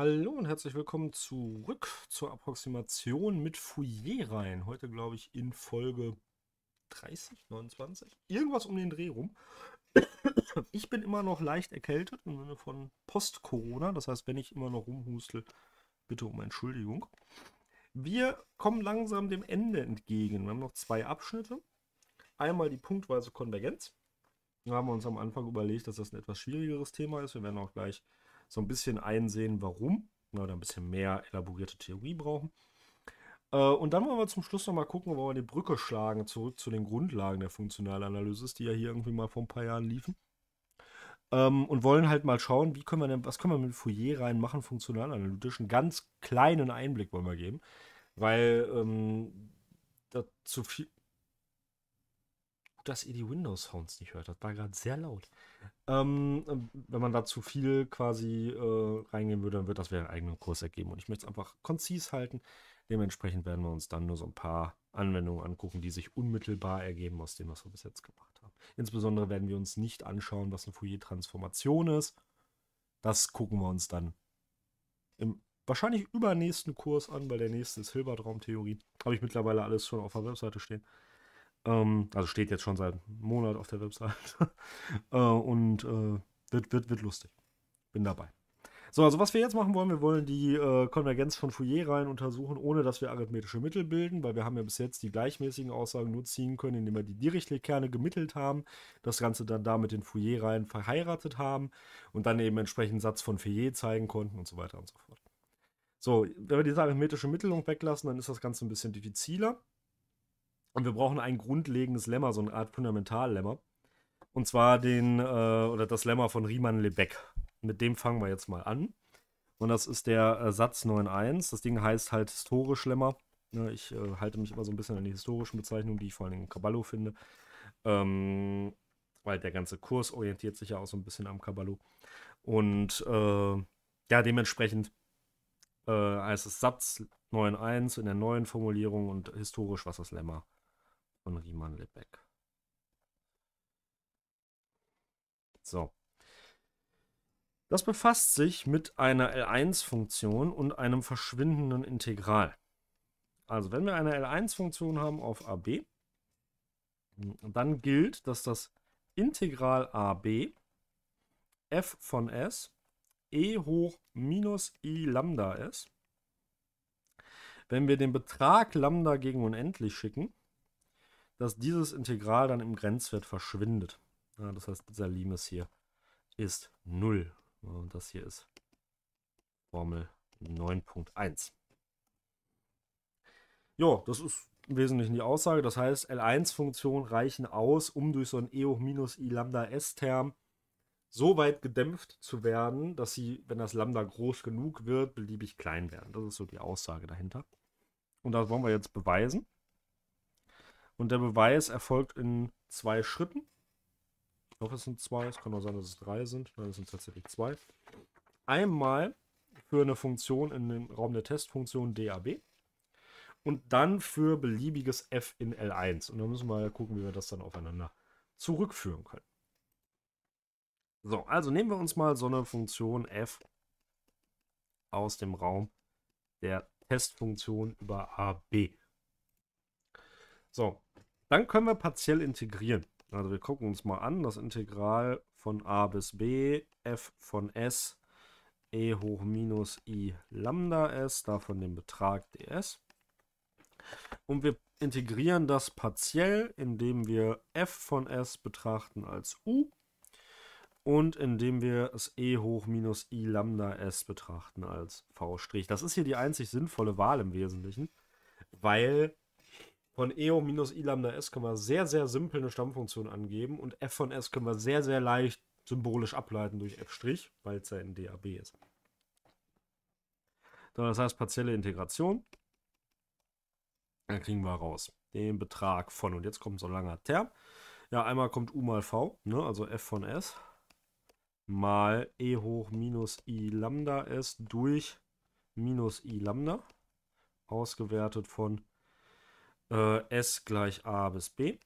Hallo und herzlich willkommen zurück zur Approximation mit Fourier-Reihen. Heute, glaube ich, in Folge 30, 29, irgendwas um den Dreh rum. Ich bin immer noch leicht erkältet im Sinne von Post-Corona. Das heißt, wenn ich immer noch rumhustel, bitte um Entschuldigung. Wir kommen langsam dem Ende entgegen. Wir haben noch zwei Abschnitte. Einmal die punktweise Konvergenz. Da haben wir uns am Anfang überlegt, dass das ein etwas schwierigeres Thema ist. Wir werden auch gleich so ein bisschen einsehen, warum. Ne, oder ein bisschen mehr elaborierte Theorie brauchen. Äh, und dann wollen wir zum Schluss nochmal gucken, wo wir die Brücke schlagen, zurück zu den Grundlagen der Funktionalanalysis, die ja hier irgendwie mal vor ein paar Jahren liefen. Ähm, und wollen halt mal schauen, wie können wir denn, was können wir mit Fourier reinmachen, funktionalanalytisch. Einen ganz kleinen Einblick wollen wir geben, weil ähm, da viel, dass ihr die Windows-Sounds nicht hört. Das war gerade sehr laut. Ähm, wenn man da zu viel quasi äh, reingehen würde, dann wird das wieder einen eigenen Kurs ergeben. Und ich möchte es einfach konzis halten. Dementsprechend werden wir uns dann nur so ein paar Anwendungen angucken, die sich unmittelbar ergeben aus dem, was wir bis jetzt gemacht haben. Insbesondere werden wir uns nicht anschauen, was eine Fourier-Transformation ist. Das gucken wir uns dann im wahrscheinlich übernächsten Kurs an, weil der nächste ist Hilbertraumtheorie. Habe ich mittlerweile alles schon auf der Webseite stehen. Ähm, also steht jetzt schon seit einem Monat auf der Website. äh, und äh, wird, wird, wird lustig. Bin dabei. So, also was wir jetzt machen wollen, wir wollen die äh, Konvergenz von Fourier-Reihen untersuchen, ohne dass wir arithmetische Mittel bilden, weil wir haben ja bis jetzt die gleichmäßigen Aussagen nur ziehen können, indem wir die Dirichlet-Kerne gemittelt haben, das Ganze dann da mit den Fourier-Reihen verheiratet haben und dann eben entsprechend Satz von Fourier zeigen konnten und so weiter und so fort. So, wenn wir diese arithmetische Mittelung weglassen, dann ist das Ganze ein bisschen diffiziler. Und wir brauchen ein grundlegendes Lemma, so eine Art Fundamentallemma. Und zwar den, äh, oder das Lemma von Riemann-Lebeck. Mit dem fangen wir jetzt mal an. Und das ist der äh, Satz 9.1. Das Ding heißt halt historisch Lemma. Ne, ich äh, halte mich immer so ein bisschen an die historischen Bezeichnungen, die ich vor allen Dingen Caballo finde. Ähm, weil der ganze Kurs orientiert sich ja auch so ein bisschen am Caballo. Und äh, ja, dementsprechend äh, heißt es Satz 9.1 in der neuen Formulierung und historisch was das Lemma von Riemann Lebeck. So. Das befasst sich mit einer L1-Funktion und einem verschwindenden Integral. Also wenn wir eine L1-Funktion haben auf AB, dann gilt, dass das Integral AB f von s e hoch minus i lambda ist. Wenn wir den Betrag lambda gegen unendlich schicken, dass dieses Integral dann im Grenzwert verschwindet. Ja, das heißt, dieser Limes hier ist 0. Ja, und das hier ist Formel 9.1. Ja, das ist im Wesentlichen die Aussage. Das heißt, L1-Funktionen reichen aus, um durch so ein E hoch minus I Lambda S-Term so weit gedämpft zu werden, dass sie, wenn das Lambda groß genug wird, beliebig klein werden. Das ist so die Aussage dahinter. Und das wollen wir jetzt beweisen. Und der Beweis erfolgt in zwei Schritten. Ich hoffe, es sind zwei. Es kann auch sein, dass es drei sind. Nein, es sind tatsächlich zwei. Einmal für eine Funktion in den Raum der Testfunktion DAB und dann für beliebiges f in L1. Und dann müssen wir gucken, wie wir das dann aufeinander zurückführen können. So, also nehmen wir uns mal so eine Funktion f aus dem Raum der Testfunktion über AB. So, dann können wir partiell integrieren. Also wir gucken uns mal an, das Integral von a bis b, f von s, e hoch minus i lambda s, davon den Betrag ds. Und wir integrieren das partiell, indem wir f von s betrachten als u und indem wir es e hoch minus i lambda s betrachten als v'. Das ist hier die einzig sinnvolle Wahl im Wesentlichen, weil von eo minus i lambda s können wir sehr, sehr simpel eine Stammfunktion angeben und f von s können wir sehr, sehr leicht symbolisch ableiten durch f', weil es ja in DAB ist. So, das heißt partielle Integration. Dann kriegen wir raus den Betrag von, und jetzt kommt so ein langer Term. Ja, einmal kommt u mal v, ne, also f von s, mal e hoch minus i lambda s durch minus i lambda, ausgewertet von äh, S gleich A bis B.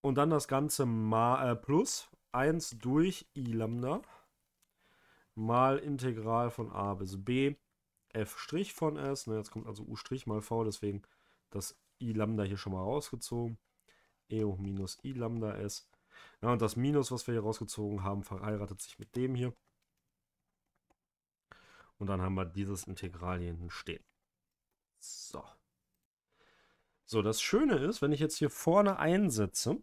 Und dann das Ganze mal, äh, plus 1 durch I Lambda mal Integral von A bis B F' von S. Ne, jetzt kommt also U' mal V, deswegen das I Lambda hier schon mal rausgezogen. E hoch minus I Lambda S. Ja, und das Minus, was wir hier rausgezogen haben, verheiratet sich mit dem hier. Und dann haben wir dieses Integral hier hinten stehen. So. So, das Schöne ist, wenn ich jetzt hier vorne einsetze,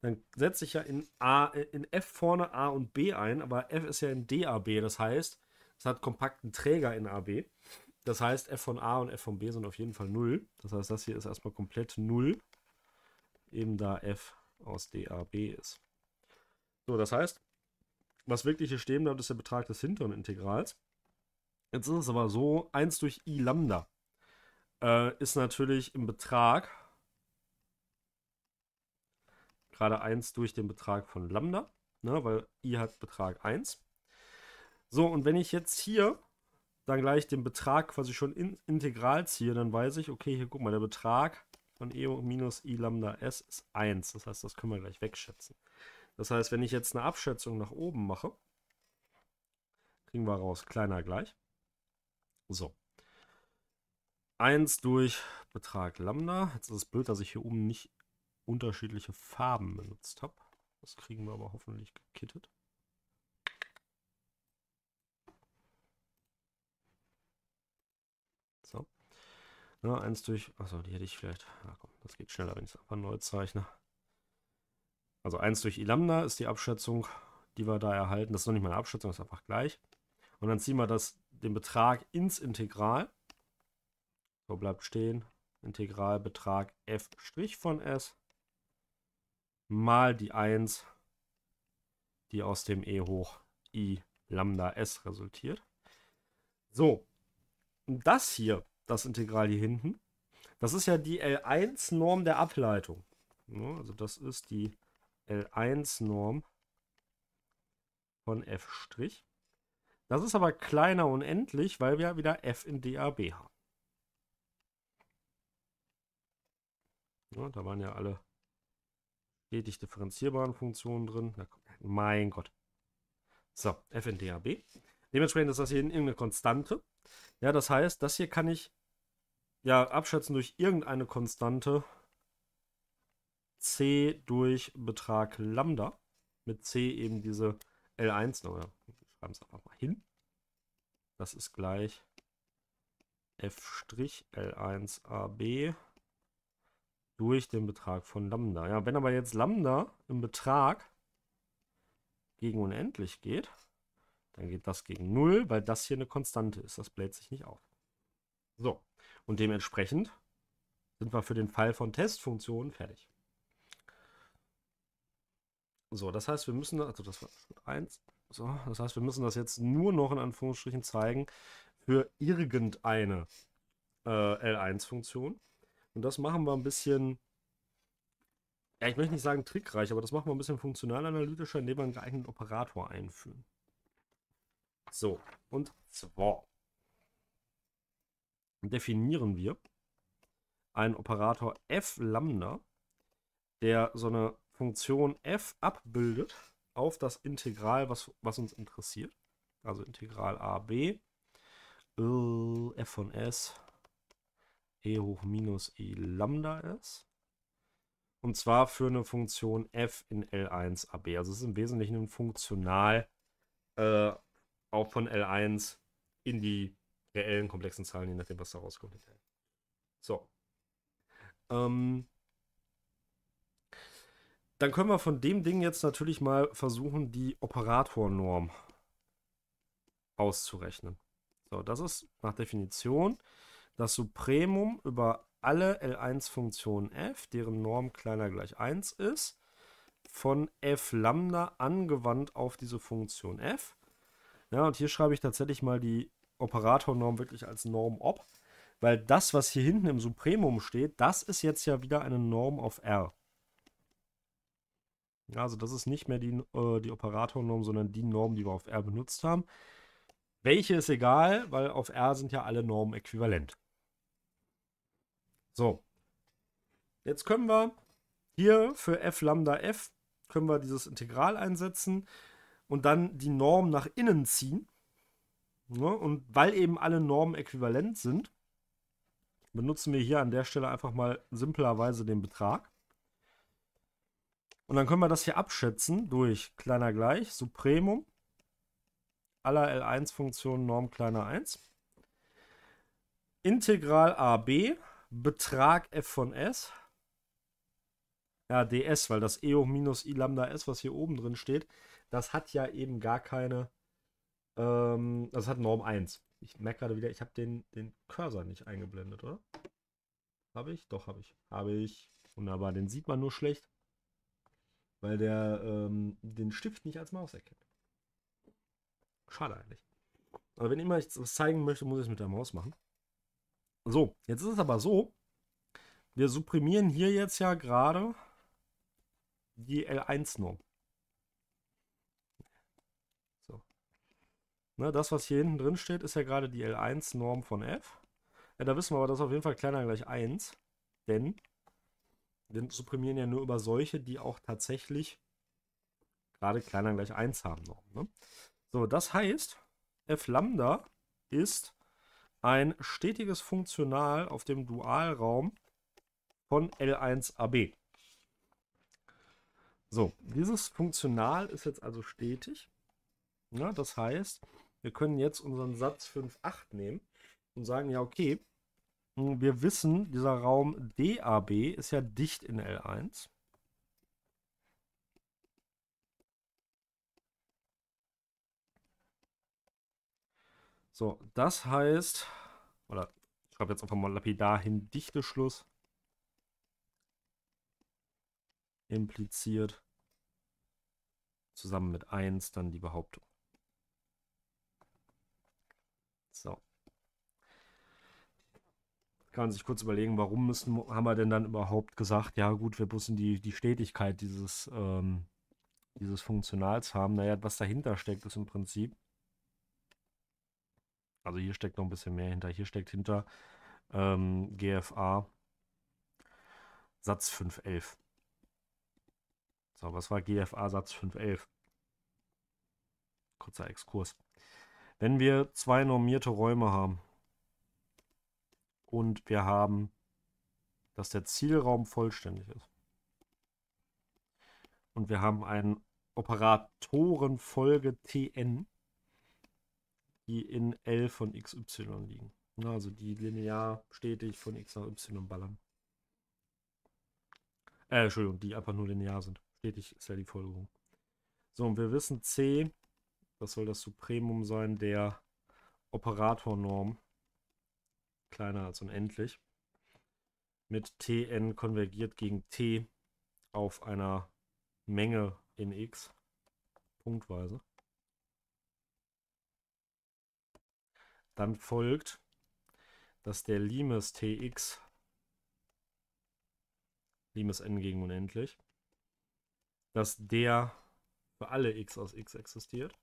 dann setze ich ja in, A, in F vorne A und B ein, aber F ist ja in DAB, das heißt, es hat kompakten Träger in AB. Das heißt, f von a und f von b sind auf jeden Fall 0. Das heißt, das hier ist erstmal komplett 0, eben da f aus dab ist. So, das heißt, was wirklich hier stehen bleibt, ist der Betrag des hinteren Integrals. Jetzt ist es aber so 1 durch i Lambda äh, ist natürlich im Betrag gerade 1 durch den Betrag von Lambda, ne, weil i hat Betrag 1. So, und wenn ich jetzt hier dann gleich den Betrag quasi schon in, integral ziehe, dann weiß ich, okay, hier guck mal, der Betrag von e minus i lambda s ist 1. Das heißt, das können wir gleich wegschätzen. Das heißt, wenn ich jetzt eine Abschätzung nach oben mache, kriegen wir raus, kleiner gleich. So. 1 durch Betrag Lambda. Jetzt ist es blöd, dass ich hier oben nicht unterschiedliche Farben benutzt habe. Das kriegen wir aber hoffentlich gekittet. So. Na, 1 durch, achso, die hätte ich vielleicht, ah komm, das geht schneller, wenn ich es einfach neu zeichne. Also 1 durch I Lambda ist die Abschätzung, die wir da erhalten. Das ist noch nicht meine Abschätzung, das ist einfach gleich. Und dann ziehen wir das, den Betrag ins Integral. So bleibt stehen. Integralbetrag f' von s mal die 1, die aus dem e hoch i lambda s resultiert. So, das hier, das Integral hier hinten, das ist ja die L1-Norm der Ableitung. Also das ist die L1-Norm von f'. Das ist aber kleiner unendlich, weil wir wieder f in DAB haben. Ja, da waren ja alle stetig differenzierbaren Funktionen drin. Da, mein Gott. So, FNDAB. Dementsprechend ist das hier irgendeine Konstante. Ja, das heißt, das hier kann ich ja abschätzen durch irgendeine Konstante C durch Betrag Lambda. Mit C eben diese L1, oder schreiben es einfach mal hin. Das ist gleich fl 1 AB durch den Betrag von Lambda. Ja, wenn aber jetzt Lambda im Betrag gegen unendlich geht, dann geht das gegen 0, weil das hier eine Konstante ist. Das bläht sich nicht auf. So, und dementsprechend sind wir für den Fall von Testfunktionen fertig. So, das heißt, wir müssen, also das war 1, so, das heißt, wir müssen das jetzt nur noch in Anführungsstrichen zeigen für irgendeine äh, L1-Funktion. Und das machen wir ein bisschen, ja, ich möchte nicht sagen trickreich, aber das machen wir ein bisschen funktionalanalytischer, indem wir einen geeigneten Operator einführen. So, und zwar definieren wir einen Operator f Lambda, der so eine Funktion f abbildet auf das Integral, was, was uns interessiert. Also Integral a b, f von s e hoch minus e lambda ist. Und zwar für eine Funktion f in L1 AB. Also es ist im Wesentlichen ein Funktional äh, auch von L1 in die reellen komplexen Zahlen, je nachdem, was da rauskommt. So. Ähm, dann können wir von dem Ding jetzt natürlich mal versuchen, die Operatornorm auszurechnen. So, das ist nach Definition das Supremum über alle L1-Funktionen f, deren Norm kleiner gleich 1 ist, von f Lambda angewandt auf diese Funktion f. Ja, und hier schreibe ich tatsächlich mal die Operatornorm wirklich als Norm ob, weil das, was hier hinten im Supremum steht, das ist jetzt ja wieder eine Norm auf R. also das ist nicht mehr die, äh, die Operatornorm, sondern die Norm, die wir auf R benutzt haben. Welche ist egal, weil auf R sind ja alle Normen äquivalent. So. Jetzt können wir hier für f lambda f können wir dieses Integral einsetzen und dann die Norm nach innen ziehen. Ne? Und weil eben alle Normen äquivalent sind, benutzen wir hier an der Stelle einfach mal simplerweise den Betrag. Und dann können wir das hier abschätzen durch kleiner gleich Supremum aller L1-Funktionen Norm kleiner 1. Integral AB Betrag f von s. Ja, ds, weil das e hoch minus i lambda s, was hier oben drin steht, das hat ja eben gar keine, ähm, das hat Norm 1. Ich merke gerade wieder, ich habe den, den Cursor nicht eingeblendet, oder? Habe ich? Doch, habe ich. Habe ich. Wunderbar, den sieht man nur schlecht, weil der ähm, den Stift nicht als Maus erkennt. Schade eigentlich. Aber wenn ich mal was zeigen möchte, muss ich es mit der Maus machen. So, jetzt ist es aber so, wir supprimieren hier jetzt ja gerade die L1-Norm. So. Ne, das, was hier hinten drin steht, ist ja gerade die L1-Norm von f. Ja, da wissen wir aber, dass auf jeden Fall kleiner gleich 1, denn wir supprimieren ja nur über solche, die auch tatsächlich gerade kleiner gleich 1 haben. Noch, ne? So, das heißt, f Lambda ist ein stetiges Funktional auf dem Dualraum von L1AB. So, dieses Funktional ist jetzt also stetig. Ja, das heißt, wir können jetzt unseren Satz 5,8 nehmen und sagen, ja, okay, hm, wir wissen, dieser Raum DAB ist ja dicht in L1. So, das heißt, oder ich schreibe jetzt einfach mal lapidar hin, Schluss impliziert zusammen mit 1 dann die Behauptung. So. Kann man sich kurz überlegen, warum müssen, haben wir denn dann überhaupt gesagt, ja gut, wir müssen die, die Stetigkeit dieses, ähm, dieses Funktionals haben. Naja, was dahinter steckt, ist im Prinzip, also hier steckt noch ein bisschen mehr hinter. Hier steckt hinter ähm, GFA Satz 511. So, was war GFA Satz 511? Kurzer Exkurs. Wenn wir zwei normierte Räume haben und wir haben, dass der Zielraum vollständig ist und wir haben einen Operatorenfolge Tn, die in L von xy liegen. Also die linear stetig von x nach y ballern. Äh, Entschuldigung, die einfach nur linear sind. Stetig ist ja die Folgerung. So, und wir wissen C, das soll das Supremum sein der Operatornorm, kleiner als unendlich, mit Tn konvergiert gegen T auf einer Menge in x, punktweise. Dann folgt, dass der Limes tx, Limes n gegen unendlich, dass der für alle x aus x existiert.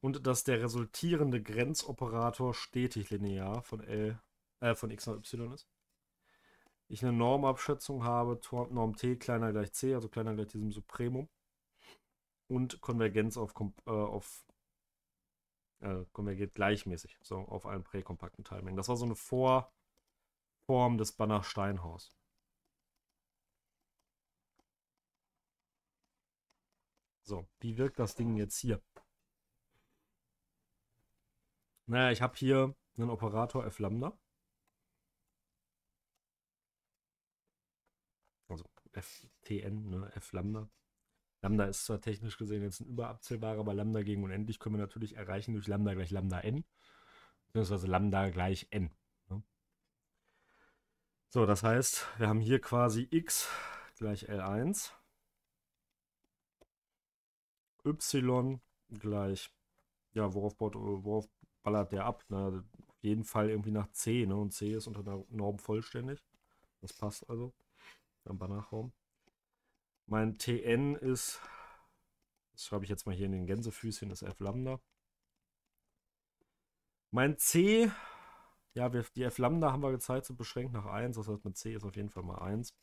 Und dass der resultierende Grenzoperator stetig linear von L, äh, von x nach y ist. Ich eine Normabschätzung habe, Norm t kleiner gleich c, also kleiner gleich diesem Supremum und Konvergenz auf, äh, auf äh, konvergiert gleichmäßig, so auf allen präkompakten Teilmengen. Das war so eine Vorform des banner Steinhaus. So, wie wirkt das Ding jetzt hier? Naja, ich habe hier einen Operator F Lambda. Also FTN, ne, F Lambda. Lambda ist zwar technisch gesehen jetzt ein überabzählbarer, aber Lambda gegen unendlich können wir natürlich erreichen durch Lambda gleich Lambda n, beziehungsweise Lambda gleich n. Ne? So, das heißt, wir haben hier quasi x gleich L1, y gleich, ja, worauf, baut, worauf ballert der ab? Na, auf jeden Fall irgendwie nach c, ne? und c ist unter der Norm vollständig. Das passt also am Banachraum. Mein TN ist, das schreibe ich jetzt mal hier in den Gänsefüßchen, ist F Lambda. Mein C, ja, wir, die F Lambda haben wir gezeigt, sind so beschränkt nach 1, das heißt, mein C ist auf jeden Fall mal 1.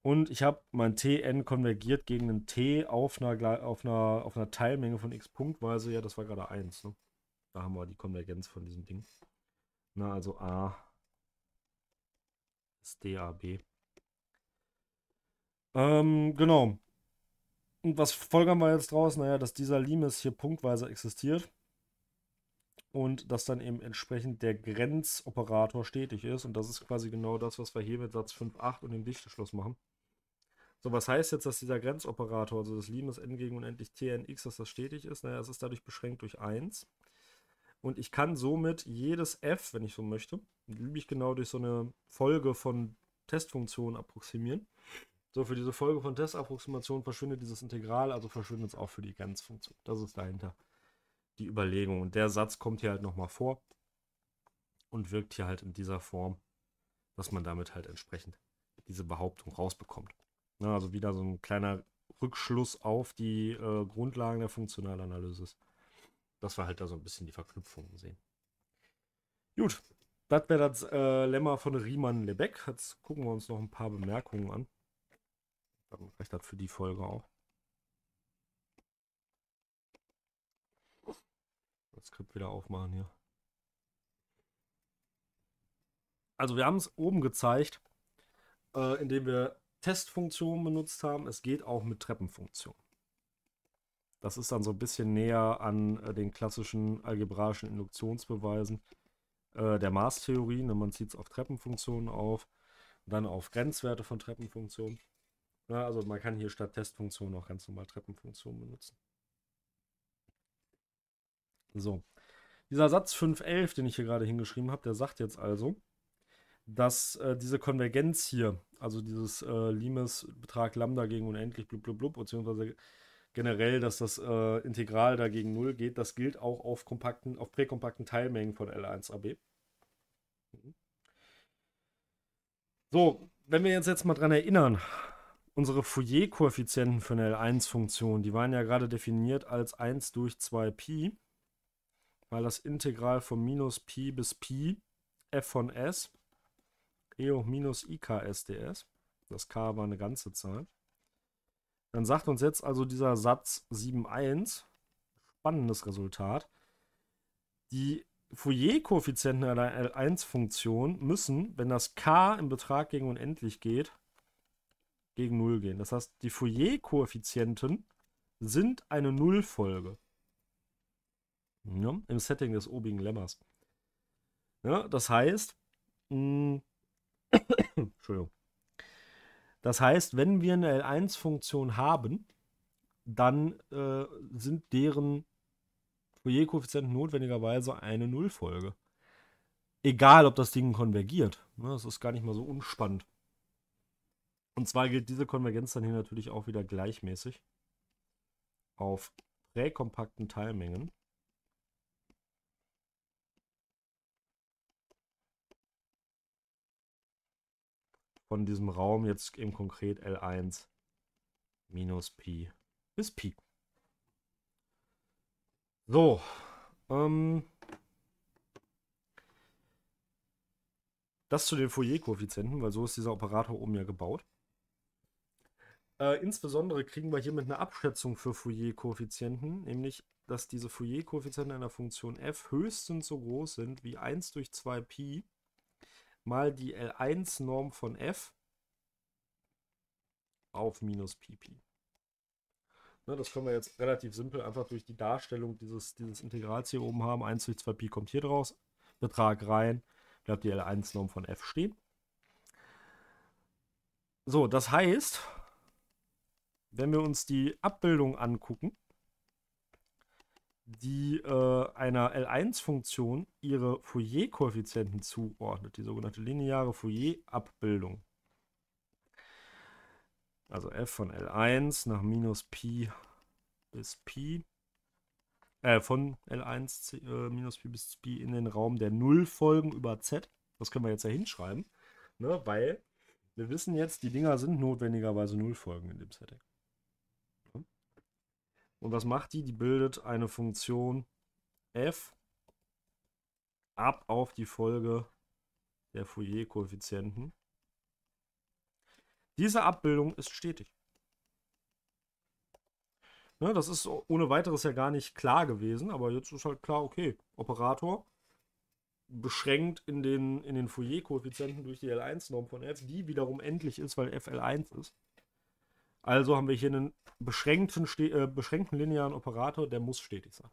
Und ich habe mein Tn konvergiert gegen ein T auf einer, auf einer, auf einer Teilmenge von x punktweise. Ja, das war gerade 1. Ne? Da haben wir die Konvergenz von diesem Ding. Na, also A ist DAB. Ähm, genau. Und was folgern wir jetzt draus? Naja, dass dieser Limes hier punktweise existiert und dass dann eben entsprechend der Grenzoperator stetig ist. Und das ist quasi genau das, was wir hier mit Satz 5,8 und dem Dichteschluss machen. So, was heißt jetzt, dass dieser Grenzoperator, also das Limes n gegen unendlich tnx, dass das stetig ist? Naja, es ist dadurch beschränkt durch 1. Und ich kann somit jedes f, wenn ich so möchte, übe ich genau durch so eine Folge von Testfunktionen approximieren. So, für diese Folge von Testapproximation verschwindet dieses Integral, also verschwindet es auch für die Grenzfunktion. Das ist dahinter die Überlegung. Und der Satz kommt hier halt nochmal vor und wirkt hier halt in dieser Form, dass man damit halt entsprechend diese Behauptung rausbekommt. Na, ne, also wieder so ein kleiner Rückschluss auf die äh, Grundlagen der Funktionalanalysis. Dass wir halt da so ein bisschen die Verknüpfungen sehen. Gut, das wäre das äh, Lemma von Riemann-Lebeck. Jetzt gucken wir uns noch ein paar Bemerkungen an dann reicht das für die Folge auch. Das Skript wieder aufmachen hier. Also wir haben es oben gezeigt, äh, indem wir Testfunktionen benutzt haben. Es geht auch mit Treppenfunktionen. Das ist dann so ein bisschen näher an äh, den klassischen algebraischen Induktionsbeweisen äh, der Maßtheorie. Ne? Man zieht es auf Treppenfunktionen auf, dann auf Grenzwerte von Treppenfunktionen. Ja, ne, also man kann hier statt Testfunktion auch ganz normal Treppenfunktion benutzen. So. Dieser Satz 5.11, den ich hier gerade hingeschrieben habe, der sagt jetzt also, dass äh, diese Konvergenz hier, also dieses äh, Limes Betrag Lambda gegen unendlich blub blub blub, beziehungsweise generell, dass das äh, Integral dagegen 0 geht, das gilt auch auf kompakten, auf präkompakten Teilmengen von L1AB. Mhm. So, wenn wir uns jetzt mal dran erinnern, unsere Fourier-Koeffizienten für eine L1-Funktion, die waren ja gerade definiert als 1 durch 2pi, weil das Integral von minus pi bis pi f von s e hoch minus s ds, das k war eine ganze Zahl, dann sagt uns jetzt also dieser Satz 7,1, spannendes Resultat, die Fourier-Koeffizienten einer L1-Funktion müssen, wenn das k im Betrag gegen unendlich geht, gegen 0 gehen. Das heißt, die Fourier-Koeffizienten sind eine Nullfolge. Ja, Im Setting des obigen Lemmas. Ja, das heißt, mm, Entschuldigung. Das heißt, wenn wir eine L1-Funktion haben, dann äh, sind deren Fourier-Koeffizienten notwendigerweise eine Nullfolge. Egal, ob das Ding konvergiert. Ne, das ist gar nicht mal so unspannend. Und zwar gilt diese Konvergenz dann hier natürlich auch wieder gleichmäßig auf präkompakten Teilmengen. Von diesem Raum jetzt eben konkret L1 minus Pi bis Pi. So, ähm, das zu den Fourier-Koeffizienten, weil so ist dieser Operator oben ja gebaut. Äh, insbesondere kriegen wir hiermit eine Abschätzung für Fourier-Koeffizienten, nämlich dass diese Fourier-Koeffizienten einer Funktion f höchstens so groß sind wie 1 durch 2pi mal die L1-Norm von f auf minus pi Ne, das können wir jetzt relativ simpel einfach durch die Darstellung dieses, dieses Integrals hier oben haben. 1 durch 2pi kommt hier draus, Betrag rein, bleibt die L1-Norm von f stehen. So, das heißt, wenn wir uns die Abbildung angucken, die äh, einer L1-Funktion ihre Fourier-Koeffizienten zuordnet, die sogenannte lineare Fourier-Abbildung. Also f von L1 nach minus Pi bis Pi, äh, von L1 äh, minus Pi bis Pi in den Raum der Nullfolgen über Z. Das können wir jetzt ja hinschreiben, ne? weil wir wissen jetzt, die Dinger sind notwendigerweise Nullfolgen in dem Setting. Und was macht die? Die bildet eine Funktion f ab auf die Folge der Fourier-Koeffizienten. Diese Abbildung ist stetig. Ne, das ist ohne weiteres ja gar nicht klar gewesen, aber jetzt ist halt klar, okay, Operator beschränkt in den, in den Fourier-Koeffizienten durch die L1-Norm von f, die wiederum endlich ist, weil f L1 ist. Also haben wir hier einen beschränkten, äh, beschränkten linearen Operator, der muss stetig sein.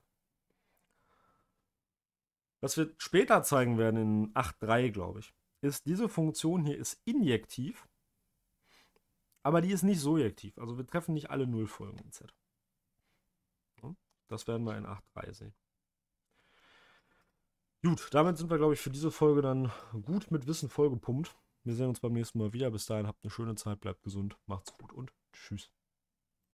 Was wir später zeigen werden in 8.3, glaube ich, ist, diese Funktion hier ist injektiv, aber die ist nicht sojektiv. Also wir treffen nicht alle Nullfolgen in Z. Das werden wir in 8.3 sehen. Gut, damit sind wir, glaube ich, für diese Folge dann gut mit Wissen vollgepumpt. Wir sehen uns beim nächsten Mal wieder. Bis dahin habt eine schöne Zeit, bleibt gesund, macht's gut und tschüss.